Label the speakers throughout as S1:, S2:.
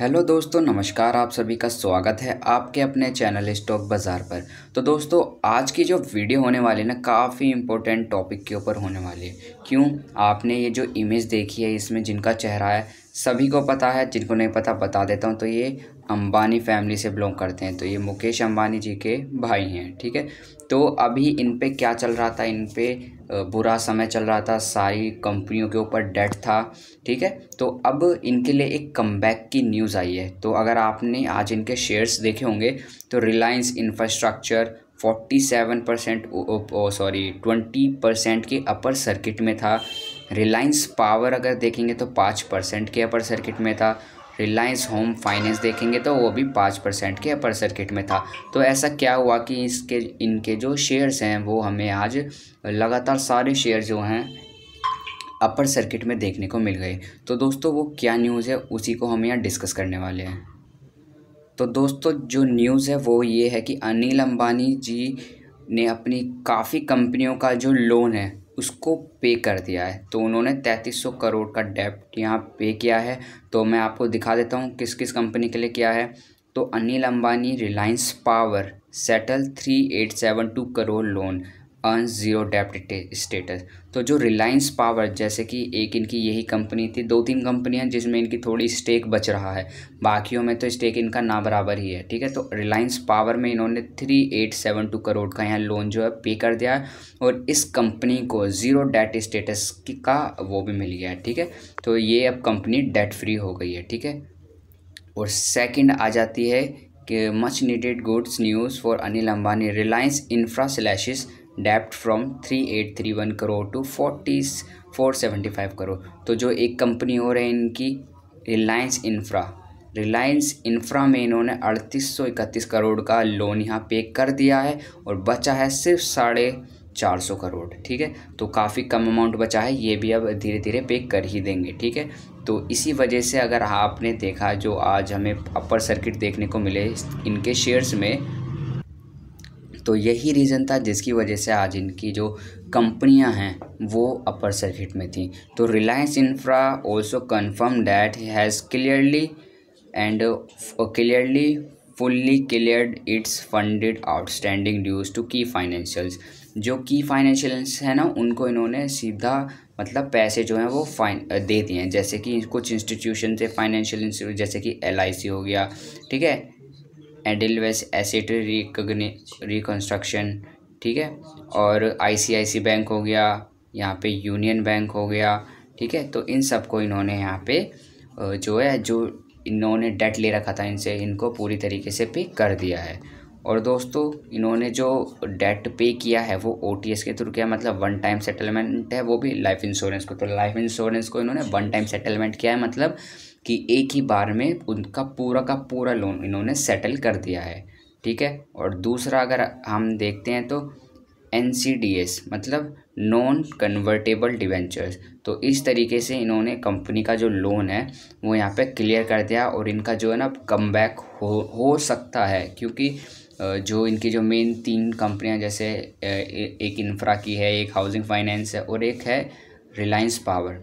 S1: hello दोस्तों नमस्कार आप सभी का स्वागत है आपके अपने चैनल स्टॉक बाज़ार पर तो दोस्तों आज की जो वीडियो होने वाली है ना काफ़ी इम्पोर्टेंट टॉपिक के ऊपर होने वाली है क्यों आपने ये जो इमेज देखी है इसमें जिनका चेहरा है सभी को पता है जिनको नहीं पता बता देता हूँ तो ये अंबानी फैमिली से बिलोंग करते हैं तो ये मुकेश अंबानी जी के भाई हैं ठीक है तो अभी इन पर क्या चल रहा था इन पर बुरा समय चल रहा था सारी कंपनियों के ऊपर डेट था ठीक है तो अब इनके लिए एक कमबैक की न्यूज़ आई है तो अगर आपने आज इनके शेयर्स देखे होंगे तो Reliance Infrastructure forty seven percent sorry twenty percent के अपर सर्किट में था रिलायंस पावर अगर देखेंगे तो पाँच परसेंट के अपर सर्किट में था रिलायंस होम फाइनेंस देखेंगे तो वो भी पाँच परसेंट के अपर सर्किट में था तो ऐसा क्या हुआ कि इसके इनके जो शेयर्स हैं वो हमें आज लगातार सारे शेयर जो हैं अपर सर्किट में देखने को मिल गए तो दोस्तों वो क्या न्यूज़ है उसी को हम यहाँ डिस्कस करने वाले हैं तो दोस्तों जो न्यूज़ है वो ये है कि अनिल अम्बानी जी ने अपनी काफ़ी कंपनियों का जो लोन है उसको पे कर दिया है तो उन्होंने तैंतीस सौ करोड़ का डेप्ट यहाँ पे किया है तो मैं आपको दिखा देता हूँ किस किस कंपनी के लिए किया है तो Anil Ambani Reliance Power settle three eight seven two crore loan earn zero डेप्ट स्टेटस तो जो रिलायंस पावर जैसे कि एक इनकी यही कंपनी थी दो तीन कंपनियां जिसमें इनकी थोड़ी स्टेक बच रहा है बाकियों में तो स्टेक इनका ना बराबर ही है ठीक है तो रिलायंस पावर में इन्होंने three eight seven two crore का यहाँ लोन जो है पे कर दिया है और इस कंपनी को ज़ीरो डेट स्टेटस का वो भी मिल गया है ठीक है तो ये अब कंपनी डेट फ्री हो गई है ठीक है और सेकेंड आ जाती है कि much needed goods news for Anil Ambani Reliance Infra slashes डेप्ट from one crore to forty four seventy five crore तो जो एक कंपनी हो रही है इनकी रिलायंस इंफ्रा रिलायंस इंफ्रा में इन्होंने अड़तीस सौ इकतीस करोड़ का लोन यहाँ पे कर दिया है और बचा है सिर्फ साढ़े चार सौ करोड़ ठीक है तो काफ़ी कम अमाउंट बचा है ये भी अब धीरे धीरे पे कर ही देंगे ठीक है तो इसी वजह से अगर आपने देखा जो आज हमें अपर सर्किट देखने को मिले इनके शेयर्स में तो यही रीज़न था जिसकी वजह से आज इनकी जो कंपनियां हैं वो अपर सर्किट में थी तो Reliance Infra also confirm that has clearly and clearly fully cleared its funded outstanding dues to की फाइनेंशियल्स जो की फाइनेंशियल्स हैं ना उनको इन्होंने सीधा मतलब पैसे जो हैं वो फाइन uh, दे दिए हैं जैसे कि कुछ इंस्टीट्यूशन से फाइनेंशियल इंस्टीट्यूट जैसे कि एल हो गया ठीक है एडिलवेस एसेट रिकन्स्ट्रक्शन ठीक है और आईसीआईसी बैंक हो गया यहाँ पे यूनियन बैंक हो गया ठीक है तो इन सब को इन्होंने यहाँ पे जो है जो इन्होंने डेट ले रखा था इनसे इनको पूरी तरीके से पे कर दिया है और दोस्तों इन्होंने जो डेट पे किया है वो ओ के थ्रू किया मतलब वन टाइम सेटलमेंट है वो भी लाइफ इंश्योरेंस को तो लाइफ इंश्योरेंस को इन्होंने वन टाइम सेटलमेंट किया है मतलब कि एक ही बार में उनका पूरा का पूरा लोन इन्होंने सेटल कर दिया है ठीक है और दूसरा अगर हम देखते हैं तो एन मतलब नॉन कन्वर्टेबल डिवेंचर्स तो इस तरीके से इन्होंने कंपनी का जो लोन है वो यहाँ पे क्लियर कर दिया और इनका जो है ना कम बैक हो हो सकता है क्योंकि जो इनकी जो मेन तीन कंपनियाँ जैसे एक इन्फ्रा की है एक हाउसिंग फाइनेंस है और एक है रिलायंस पावर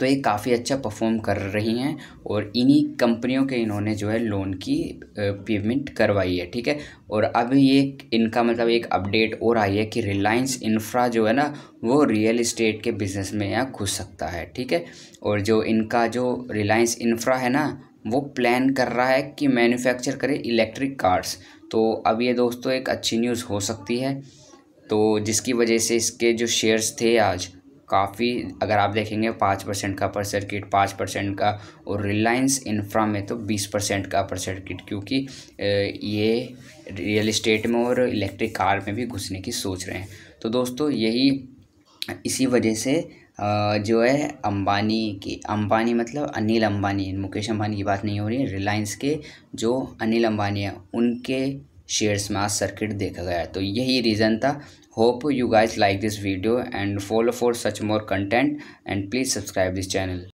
S1: तो ये काफ़ी अच्छा परफॉर्म कर रही हैं और इन्हीं कंपनियों के इन्होंने जो है लोन की पेमेंट करवाई है ठीक है और अभी ये इनका मतलब एक अपडेट और आई है कि रिलायंस इंफ्रा जो है ना वो रियल इस्टेट के बिज़नेस में यहाँ घुस सकता है ठीक है और जो इनका जो रिलायंस इंफ्रा है ना वो प्लान कर रहा है कि मैन्युफैक्चर करे इलेक्ट्रिक कार्स तो अब ये दोस्तों एक अच्छी न्यूज़ हो सकती है तो जिसकी वजह से इसके जो शेयर्स थे आज काफ़ी अगर आप देखेंगे पाँच परसेंट का पर सर्किट पाँच परसेंट का और रिलायंस इंफ्रा में तो बीस परसेंट का पर सर्किट क्योंकि ये रियल इस्टेट में और इलेक्ट्रिक कार में भी घुसने की सोच रहे हैं तो दोस्तों यही इसी वजह से जो है अंबानी की अंबानी मतलब अनिल अंबानी मुकेश अंबानी की बात नहीं हो रही है रिलायंस के जो अनिल अंबानी है उनके शेयर्स में आज सर्किट देखा गया तो यही रीज़न था hope you guys like this video and follow for such more content and please subscribe this channel